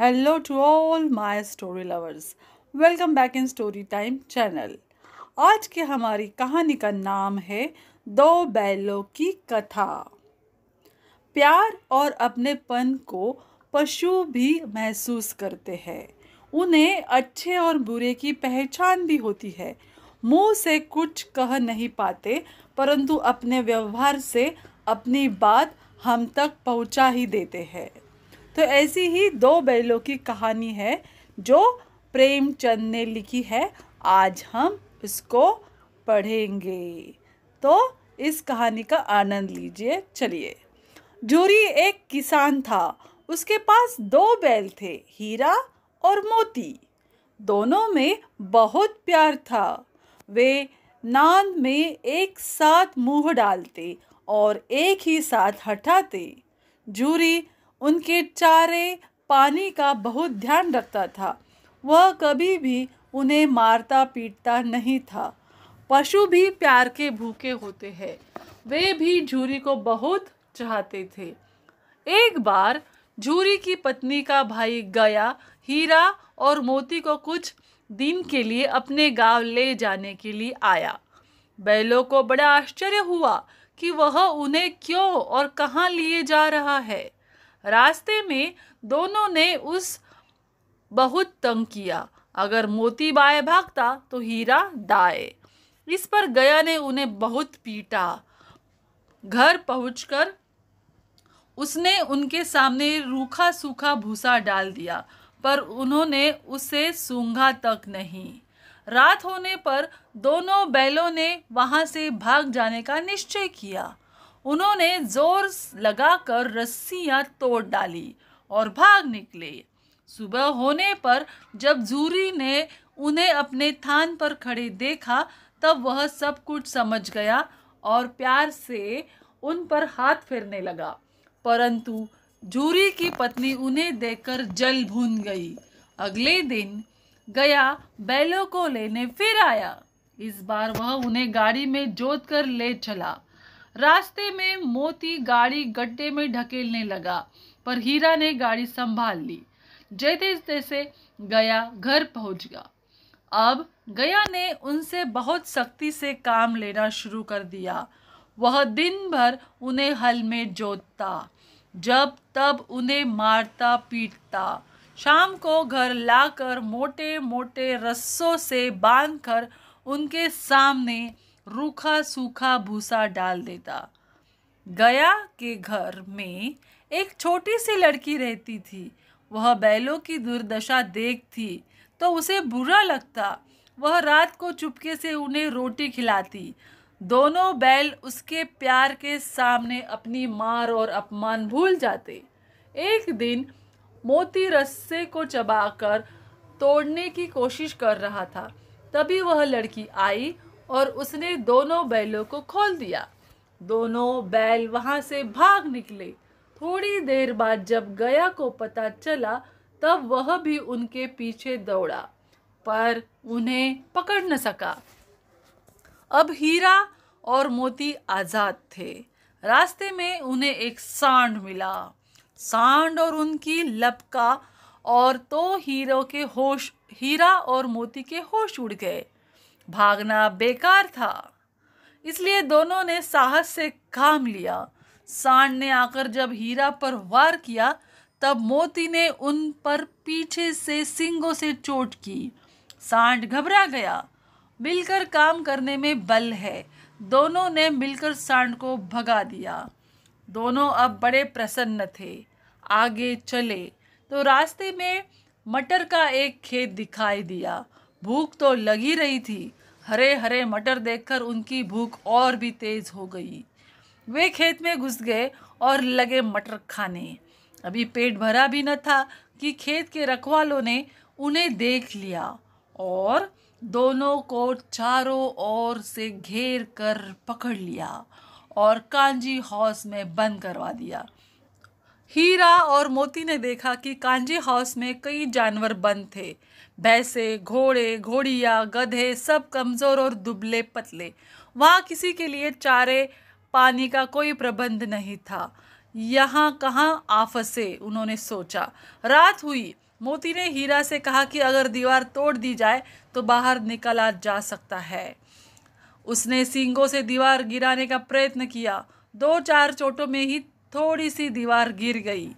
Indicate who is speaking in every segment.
Speaker 1: hello to all my story lovers welcome back in story time channel आज की हमारी कहानी का नाम है दो बैलों की कथा प्यार और अपनेपन को पशु भी महसूस करते हैं उन्हें अच्छे और बुरे की पहचान भी होती है मुंह से कुछ कह नहीं पाते परंतु अपने व्यवहार से अपनी बात हम तक पहुंचा ही देते हैं तो ऐसी ही दो बैलों की कहानी है जो प्रेमचंद ने लिखी है आज हम इसको पढ़ेंगे तो इस कहानी का आनंद लीजिए चलिए जूरी एक किसान था उसके पास दो बैल थे हीरा और मोती दोनों में बहुत प्यार था वे नान में एक साथ मुंह डालते और एक ही साथ हटाते जूरी उनके चारे पानी का बहुत ध्यान रखता था वह कभी भी उन्हें मारता पीटता नहीं था पशु भी प्यार के भूखे होते हैं वे भी झूरी को बहुत चाहते थे एक बार झूरी की पत्नी का भाई गया हीरा और मोती को कुछ दिन के लिए अपने गांव ले जाने के लिए आया बैलों को बड़ा आश्चर्य हुआ कि वह उन्हें क्यों और कहाँ लिए जा रहा है रास्ते में दोनों ने उस बहुत तंग किया अगर मोती बाए भागता तो हीरा दाए इस पर गया ने उन्हें बहुत पीटा घर पहुंचकर उसने उनके सामने रूखा सूखा भूसा डाल दिया पर उन्होंने उसे सूंघा तक नहीं रात होने पर दोनों बैलों ने वहाँ से भाग जाने का निश्चय किया उन्होंने जोर लगाकर रस्सियां तोड़ डाली और भाग निकले सुबह होने पर जब जूरी ने उन्हें अपने थान पर खड़े देखा तब वह सब कुछ समझ गया और प्यार से उन पर हाथ फेरने लगा परंतु जूरी की पत्नी उन्हें देखकर जल भून गई अगले दिन गया बैलों को लेने फिर आया इस बार वह उन्हें गाड़ी में जोत कर ले चला रास्ते में मोती गाड़ी गड्ढे में ढकेलने लगा पर हीरा ने गाड़ी संभाल ली जैसे जैसे गया घर पहुंच गया अब गया ने उनसे बहुत सख्ती से काम लेना शुरू कर दिया वह दिन भर उन्हें हल में जोतता जब तब उन्हें मारता पीटता शाम को घर लाकर मोटे मोटे रस्सों से बांधकर उनके सामने रूखा सूखा भूसा डाल देता गया के घर में एक छोटी सी लड़की रहती थी वह बैलों की दुर्दशा देखती तो उसे बुरा लगता वह रात को चुपके से उन्हें रोटी खिलाती दोनों बैल उसके प्यार के सामने अपनी मार और अपमान भूल जाते एक दिन मोती रस्से को चबाकर तोड़ने की कोशिश कर रहा था तभी वह लड़की आई और उसने दोनों बैलों को खोल दिया दोनों बैल वहां से भाग निकले थोड़ी देर बाद जब गया को पता चला तब वह भी उनके पीछे दौड़ा पर उन्हें पकड़ न सका अब हीरा और मोती आज़ाद थे रास्ते में उन्हें एक सांड मिला सांड और उनकी लपका और तो हीरो के होश हीरा और मोती के होश उड़ गए भागना बेकार था इसलिए दोनों ने साहस से काम लिया सांड ने आकर जब हीरा पर वार किया तब मोती ने उन पर पीछे से सिंगों से चोट की सांड घबरा गया मिलकर काम करने में बल है दोनों ने मिलकर सांड को भगा दिया दोनों अब बड़े प्रसन्न थे आगे चले तो रास्ते में मटर का एक खेत दिखाई दिया भूख तो लगी रही थी हरे हरे मटर देखकर उनकी भूख और भी तेज़ हो गई वे खेत में घुस गए और लगे मटर खाने अभी पेट भरा भी न था कि खेत के रखवालों ने उन्हें देख लिया और दोनों को चारों ओर से घेर कर पकड़ लिया और कांजी हाउस में बंद करवा दिया हीरा और मोती ने देखा कि कांजी हाउस में कई जानवर बंद थे भैंसे घोड़े घोड़िया गधे सब कमज़ोर और दुबले पतले वहाँ किसी के लिए चारे पानी का कोई प्रबंध नहीं था यहाँ कहाँ आफसे उन्होंने सोचा रात हुई मोती ने हीरा से कहा कि अगर दीवार तोड़ दी जाए तो बाहर निकला जा सकता है उसने सींगों से दीवार गिराने का प्रयत्न किया दो चार चोटों में ही थोड़ी सी दीवार गिर गई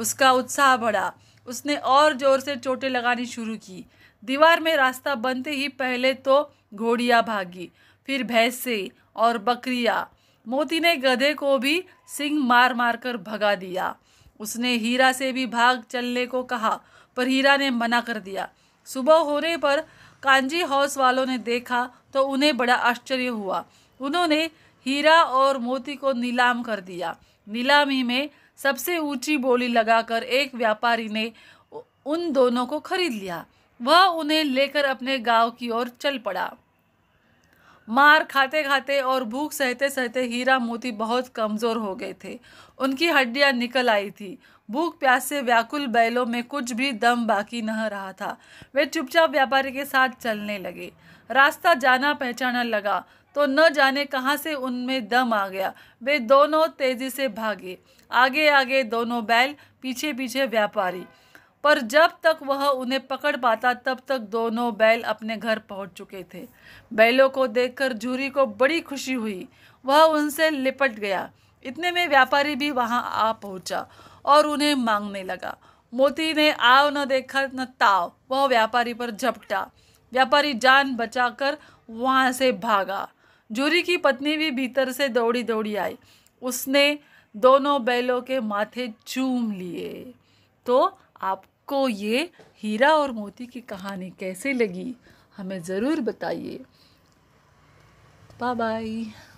Speaker 1: उसका उत्साह बढ़ा उसने और ज़ोर से चोटें लगानी शुरू की दीवार में रास्ता बनते ही पहले तो घोड़ियाँ भागी फिर भैंसे और बकरिया मोती ने गधे को भी सिंह मार मार कर भगा दिया उसने हीरा से भी भाग चलने को कहा पर हीरा ने मना कर दिया सुबह होने पर कांजी हाउस वालों ने देखा तो उन्हें बड़ा आश्चर्य हुआ उन्होंने हीरा और मोती को नीलाम कर दिया नीलामी में सबसे ऊंची बोली लगाकर एक व्यापारी ने उन दोनों को खरीद लिया वह उन्हें लेकर अपने गांव की ओर चल पड़ा मार खाते खाते और भूख सहते सहते हीरा मोती बहुत कमज़ोर हो गए थे उनकी हड्डियां निकल आई थी भूख प्यास से व्याकुल बैलों में कुछ भी दम बाकी न रहा था वे चुपचाप व्यापारी के साथ चलने लगे रास्ता जाना पहचाना लगा तो न जाने कहाँ से उनमें दम आ गया वे दोनों तेज़ी से भागे आगे आगे दोनों बैल पीछे पीछे व्यापारी पर जब तक वह उन्हें पकड़ पाता तब तक दोनों बैल अपने घर पहुंच चुके थे बैलों को देखकर झूरी को बड़ी खुशी हुई वह उनसे लिपट गया इतने में व्यापारी भी वहां आ पहुंचा और उन्हें मांगने लगा मोती ने आव न देखा न ताव वह व्यापारी पर झपटा व्यापारी जान बचाकर वहां से भागा जूरी की पत्नी भी भीतर से दौड़ी दौड़ी आई उसने दोनों बैलों के माथे चूम लिए तो आपको ये हीरा और मोती की कहानी कैसे लगी हमें ज़रूर बताइए बाय बाय